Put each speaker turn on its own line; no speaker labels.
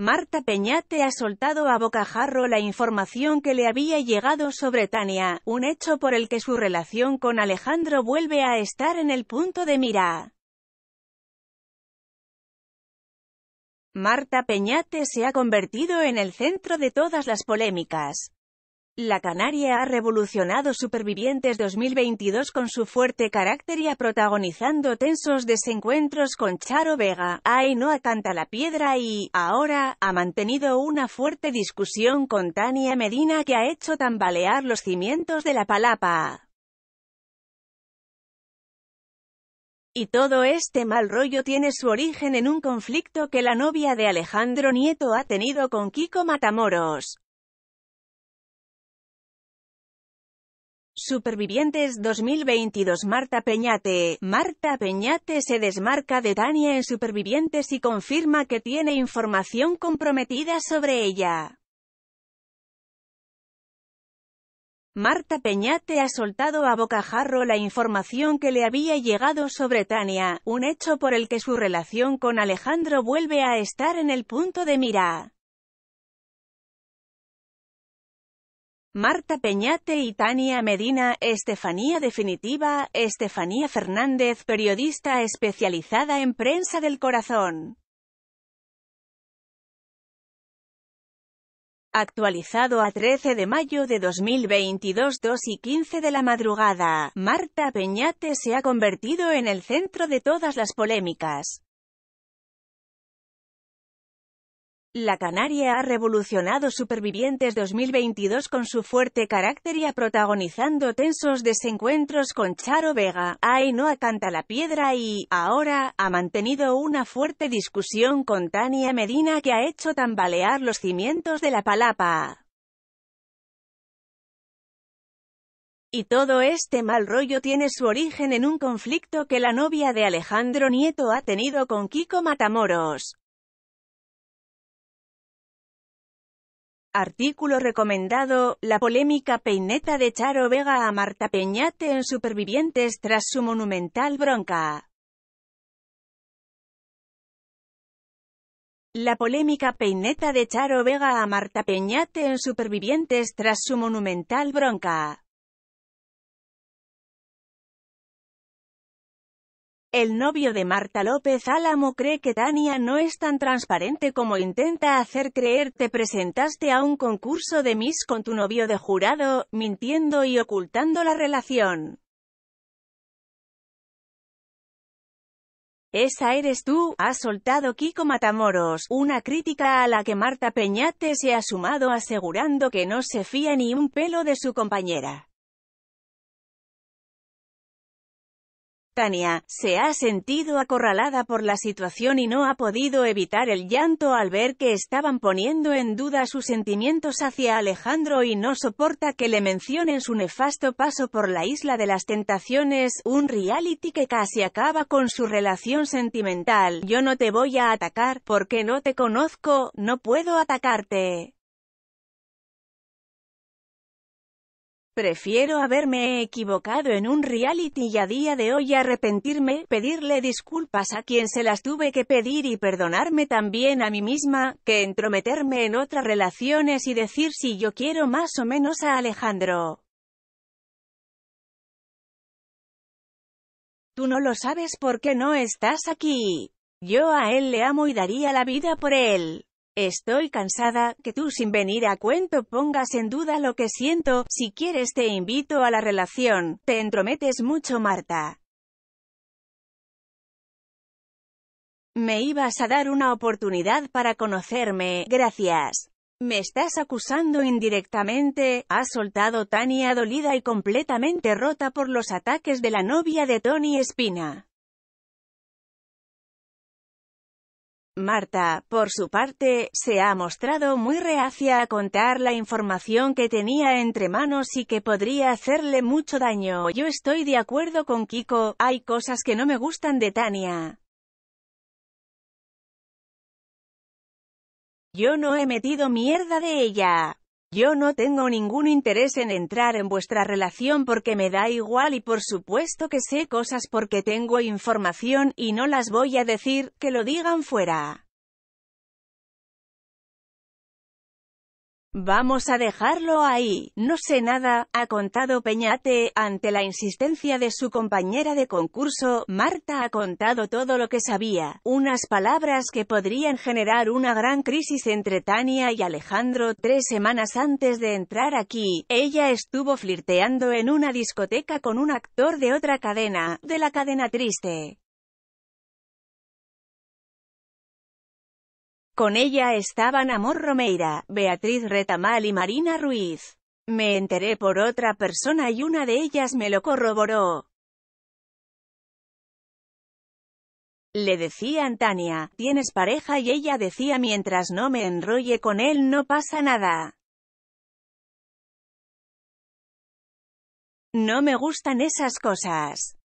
Marta Peñate ha soltado a bocajarro la información que le había llegado sobre Tania, un hecho por el que su relación con Alejandro vuelve a estar en el punto de mira. Marta Peñate se ha convertido en el centro de todas las polémicas. La Canaria ha revolucionado Supervivientes 2022 con su fuerte carácter y ha protagonizando tensos desencuentros con Charo Vega. no canta la piedra y, ahora, ha mantenido una fuerte discusión con Tania Medina que ha hecho tambalear los cimientos de la palapa. Y todo este mal rollo tiene su origen en un conflicto que la novia de Alejandro Nieto ha tenido con Kiko Matamoros. Supervivientes 2022 Marta Peñate Marta Peñate se desmarca de Tania en Supervivientes y confirma que tiene información comprometida sobre ella. Marta Peñate ha soltado a bocajarro la información que le había llegado sobre Tania, un hecho por el que su relación con Alejandro vuelve a estar en el punto de mira. Marta Peñate y Tania Medina, Estefanía Definitiva, Estefanía Fernández, periodista especializada en prensa del corazón. Actualizado a 13 de mayo de 2022 2 y 15 de la madrugada, Marta Peñate se ha convertido en el centro de todas las polémicas. La Canaria ha revolucionado Supervivientes 2022 con su fuerte carácter y ha protagonizando tensos desencuentros con Charo Vega. Ay no canta la piedra y, ahora, ha mantenido una fuerte discusión con Tania Medina que ha hecho tambalear los cimientos de la palapa. Y todo este mal rollo tiene su origen en un conflicto que la novia de Alejandro Nieto ha tenido con Kiko Matamoros. Artículo recomendado, la polémica peineta de Charo Vega a Marta Peñate en Supervivientes tras su monumental bronca. La polémica peineta de Charo Vega a Marta Peñate en Supervivientes tras su monumental bronca. El novio de Marta López Álamo cree que Tania no es tan transparente como intenta hacer creer. Te presentaste a un concurso de Miss con tu novio de jurado, mintiendo y ocultando la relación. Esa eres tú, ha soltado Kiko Matamoros, una crítica a la que Marta Peñate se ha sumado asegurando que no se fía ni un pelo de su compañera. se ha sentido acorralada por la situación y no ha podido evitar el llanto al ver que estaban poniendo en duda sus sentimientos hacia Alejandro y no soporta que le mencionen su nefasto paso por la Isla de las Tentaciones, un reality que casi acaba con su relación sentimental. Yo no te voy a atacar, porque no te conozco, no puedo atacarte. Prefiero haberme equivocado en un reality y a día de hoy arrepentirme, pedirle disculpas a quien se las tuve que pedir y perdonarme también a mí misma, que entrometerme en otras relaciones y decir si yo quiero más o menos a Alejandro. Tú no lo sabes porque no estás aquí. Yo a él le amo y daría la vida por él. Estoy cansada, que tú sin venir a cuento pongas en duda lo que siento, si quieres te invito a la relación, te entrometes mucho Marta. Me ibas a dar una oportunidad para conocerme, gracias. Me estás acusando indirectamente, ha soltado Tania dolida y completamente rota por los ataques de la novia de Tony Espina. Marta, por su parte, se ha mostrado muy reacia a contar la información que tenía entre manos y que podría hacerle mucho daño. Yo estoy de acuerdo con Kiko, hay cosas que no me gustan de Tania. Yo no he metido mierda de ella. Yo no tengo ningún interés en entrar en vuestra relación porque me da igual y por supuesto que sé cosas porque tengo información y no las voy a decir, que lo digan fuera. Vamos a dejarlo ahí, no sé nada, ha contado Peñate, ante la insistencia de su compañera de concurso, Marta ha contado todo lo que sabía, unas palabras que podrían generar una gran crisis entre Tania y Alejandro, tres semanas antes de entrar aquí, ella estuvo flirteando en una discoteca con un actor de otra cadena, de la cadena triste. Con ella estaban Amor Romeira, Beatriz Retamal y Marina Ruiz. Me enteré por otra persona y una de ellas me lo corroboró. Le decía Antania: tienes pareja y ella decía mientras no me enrolle con él no pasa nada. No me gustan esas cosas.